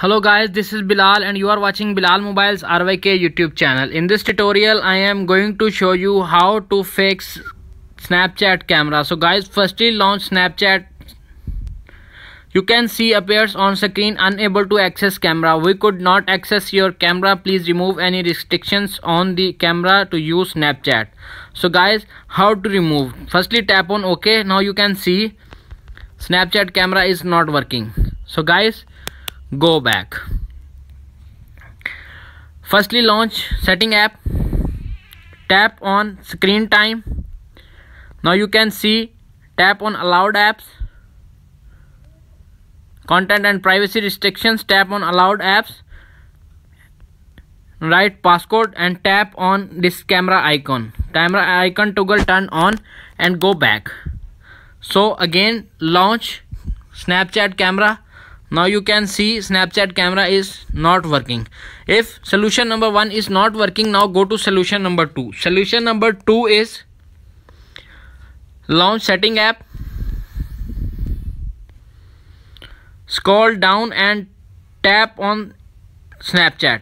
hello guys this is bilal and you are watching bilal mobiles ryk youtube channel in this tutorial i am going to show you how to fix snapchat camera so guys firstly launch snapchat you can see appears on screen unable to access camera we could not access your camera please remove any restrictions on the camera to use snapchat so guys how to remove firstly tap on ok now you can see snapchat camera is not working so guys go back firstly launch setting app tap on screen time now you can see tap on allowed apps content and privacy restrictions tap on allowed apps write passcode and tap on this camera icon camera icon toggle turn on and go back so again launch snapchat camera now you can see snapchat camera is not working if solution number one is not working now go to solution number two solution number two is launch setting app scroll down and tap on snapchat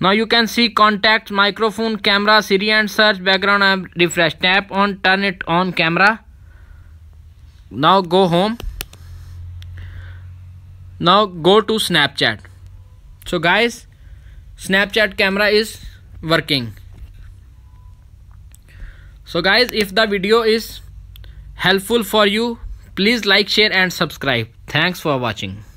now you can see contacts microphone camera siri and search background and refresh tap on turn it on camera now go home now go to snapchat so guys snapchat camera is working so guys if the video is helpful for you please like share and subscribe thanks for watching